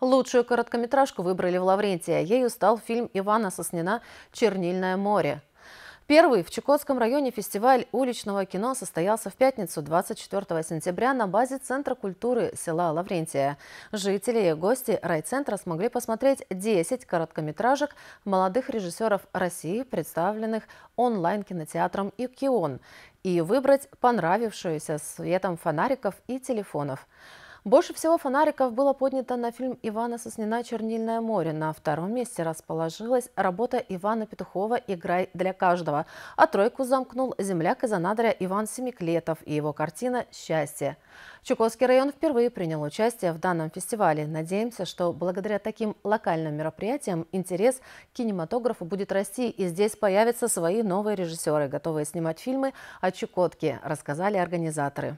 Лучшую короткометражку выбрали в Лаврентия. А ею стал фильм Ивана Соснина «Чернильное море». Первый в Чукотском районе фестиваль уличного кино состоялся в пятницу 24 сентября на базе Центра культуры села Лаврентия. Жители и гости райцентра смогли посмотреть 10 короткометражек молодых режиссеров России, представленных онлайн-кинотеатром «Икион», и выбрать понравившуюся светом фонариков и телефонов. Больше всего фонариков было поднято на фильм Ивана Соснина «Чернильное море». На втором месте расположилась работа Ивана Петухова «Играй для каждого», а тройку замкнул земляк из Анадыря Иван Семиклетов и его картина «Счастье». Чукотский район впервые принял участие в данном фестивале. Надеемся, что благодаря таким локальным мероприятиям интерес к кинематографу будет расти, и здесь появятся свои новые режиссеры, готовые снимать фильмы о Чукотке, рассказали организаторы.